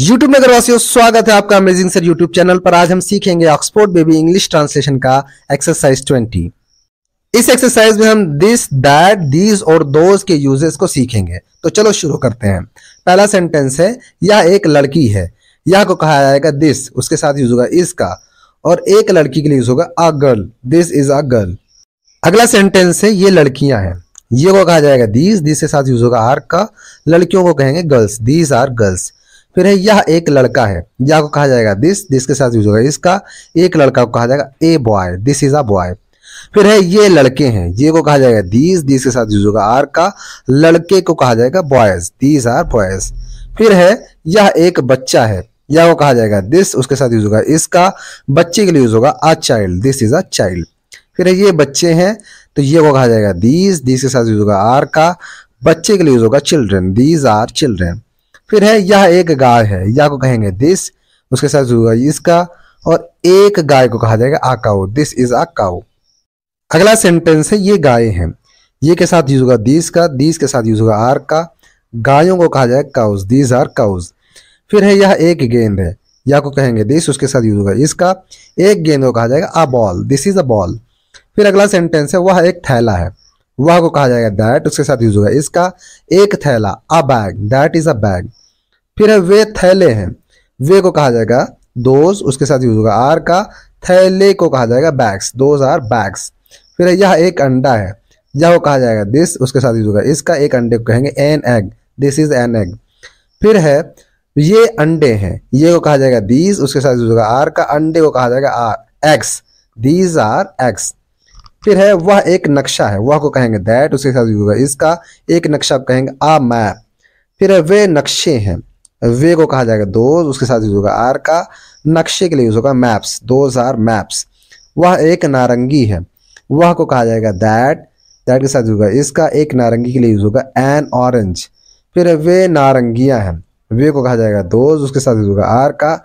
YouTube YouTube नगरवासियों स्वागत है आपका अमेजिंग सर YouTube चैनल पर आज हम सीखेंगे ऑक्सफोर्ड बेबी इंग्लिश ट्रांसलेशन का एक्सरसाइज 20 इस एक्सरसाइज में हम दिस दैट दीज और दोज के यूजेस को सीखेंगे तो चलो शुरू करते हैं पहला सेंटेंस है यह एक लड़की है यह को कहा जाएगा दिस उसके साथ यूज होगा इसका और एक लड़की के लिए यूज होगा a girl this is a girl अगला सेंटेंस है ये लड़कियां हैं ये को कहा जाएगा दीज दिस के साथ यूज होगा आर का लड़कियों को कहेंगे गर्ल्स दीज आर गर्ल्स फिर है यह एक लड़का है यह को कहा जाएगा दिस दिस के साथ यूज होगा इसका एक लड़का को कहा जाएगा a boy this is a boy फिर है ये लड़के हैं ये को कहा जाएगा दीज दीज के साथ यूज होगा आर का लड़के को कहा जाएगा बॉयज दीज आर बॉयज फिर है यह एक बच्चा है यह को कहा जाएगा दिस उसके साथ यूज होगा इसका बच्चे के लिए यूज होगा a child this is a child फिर है ये बच्चे हैं तो ये को कहा जाएगा दीज दीज के साथ यूज होगा आर का बच्चे के लिए यूज होगा चिल्ड्रन दीज आर चिल्ड्रन फिर है यह एक गाय है यह को कहेंगे दिस उसके साथ जुड़ेगा इसका और एक गाय को कहा जाएगा आकाओ दिस इज आ अगला सेंटेंस है ये गाय है ये के साथ यूज होगा दिस का दिस के साथ यूज होगा आर का गायों को कहा जाएगा काउज दिस आर काउज फिर है यह एक गेंद है या को कहेंगे दिस उसके साथ यूज होगा इसका एक गेंद को कहा जाएगा a ball this is a ball फिर अगला सेंटेंस है वह एक थैला है वह को कहा जाएगा दैट उसके साथ यूज होगा इसका एक थैला a bag that is a bag फिर है वे थैले हैं वे को कहा जाएगा दोज उसके साथ यूज होगा आर का थैले को कहा जाएगा बैग्स दोज आर बैग्स फिर यह एक अंडा है यह को कहा जाएगा दिस उसके साथ यूज होगा इसका एक अंडे को कहेंगे an egg this is an egg फिर है ये अंडे हैं ये को कहा जाएगा दीज उसके साथ यूज होगा आर का अंडे को कहा जाएगा are eggs these are eggs फिर है वह एक नक्शा है वह को कहेंगे दैट उसके साथ यूज होगा इसका एक नक्शा कहेंगे आ मैप फिर है वे नक्शे हैं वे को कहा जाएगा दोज उसके साथ यूज होगा आर का नक्शे के लिए यूज होगा मैप्स दोज आर मैप्स वह एक नारंगी है वह को कहा जाएगा दैट दैट के साथ होगा इसका एक नारंगी के लिए यूज होगा एन ऑरेंज फिर वे नारंगियाँ हैं वे को कहा जाएगा दोज उसके साथ यूज होगा आर का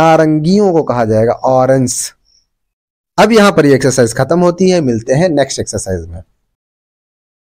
नारंगियों को कहा जाएगा ऑरेंज अब यहां पर ये एक्सरसाइज खत्म होती है मिलते हैं नेक्स्ट एक्सरसाइज में